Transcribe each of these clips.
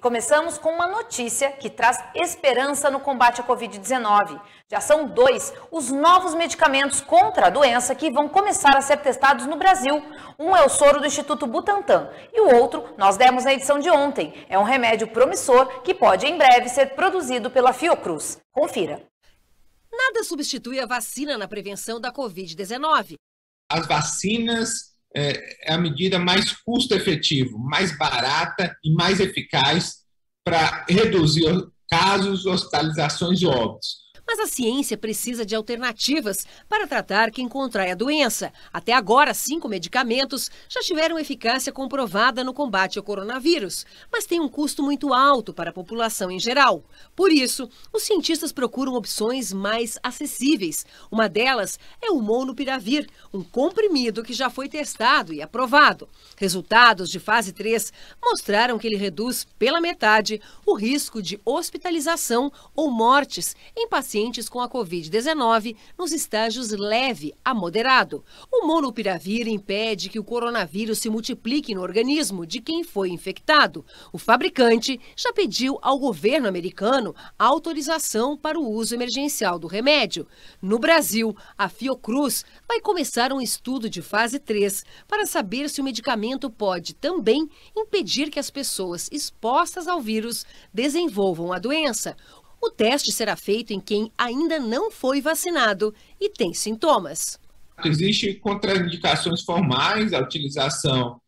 Começamos com uma notícia que traz esperança no combate à Covid-19. Já são dois os novos medicamentos contra a doença que vão começar a ser testados no Brasil. Um é o soro do Instituto Butantan e o outro nós demos na edição de ontem. É um remédio promissor que pode em breve ser produzido pela Fiocruz. Confira. Nada substitui a vacina na prevenção da Covid-19. As vacinas é, é a medida mais custo-efetiva, mais barata e mais eficaz para reduzir casos, hospitalizações e óbitos. Mas a ciência precisa de alternativas para tratar quem contrai a doença. Até agora, cinco medicamentos já tiveram eficácia comprovada no combate ao coronavírus, mas tem um custo muito alto para a população em geral. Por isso, os cientistas procuram opções mais acessíveis. Uma delas é o monopiravir, um comprimido que já foi testado e aprovado. Resultados de fase 3 mostraram que ele reduz pela metade o risco de hospitalização ou mortes em pacientes pacientes com a Covid-19 nos estágios leve a moderado. O monopiravir impede que o coronavírus se multiplique no organismo de quem foi infectado. O fabricante já pediu ao governo americano autorização para o uso emergencial do remédio. No Brasil, a Fiocruz vai começar um estudo de fase 3 para saber se o medicamento pode também impedir que as pessoas expostas ao vírus desenvolvam a doença. O teste será feito em quem ainda não foi vacinado e tem sintomas. Existem contraindicações formais à utilização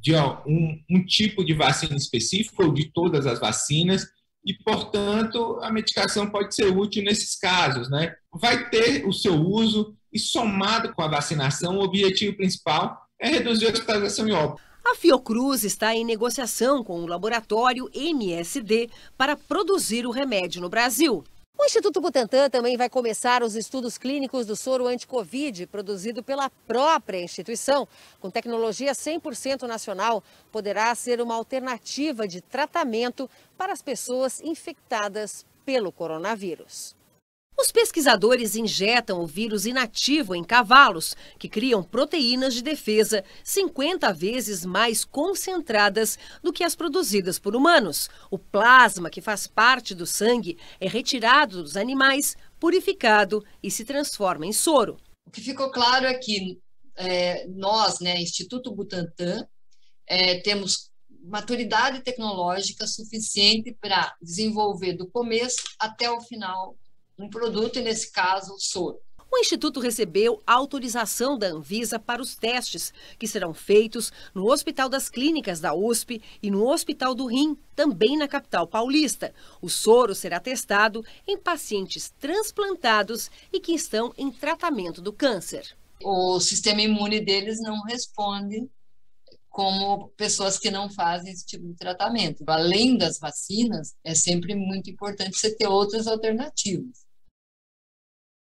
de um, um tipo de vacina específico ou de todas as vacinas e, portanto, a medicação pode ser útil nesses casos, né? Vai ter o seu uso e somado com a vacinação, o objetivo principal é reduzir a hospitalização em óbito. A Fiocruz está em negociação com o laboratório MSD para produzir o remédio no Brasil. O Instituto Butantan também vai começar os estudos clínicos do soro anti-Covid, produzido pela própria instituição. Com tecnologia 100% nacional, poderá ser uma alternativa de tratamento para as pessoas infectadas pelo coronavírus. Os pesquisadores injetam o vírus inativo em cavalos, que criam proteínas de defesa 50 vezes mais concentradas do que as produzidas por humanos. O plasma, que faz parte do sangue, é retirado dos animais, purificado e se transforma em soro. O que ficou claro é que é, nós, né, Instituto Butantan, é, temos maturidade tecnológica suficiente para desenvolver do começo até o final um produto, e nesse caso, o soro. O Instituto recebeu autorização da Anvisa para os testes, que serão feitos no Hospital das Clínicas da USP e no Hospital do Rim, também na capital paulista. O soro será testado em pacientes transplantados e que estão em tratamento do câncer. O sistema imune deles não responde como pessoas que não fazem esse tipo de tratamento. Além das vacinas, é sempre muito importante você ter outras alternativas.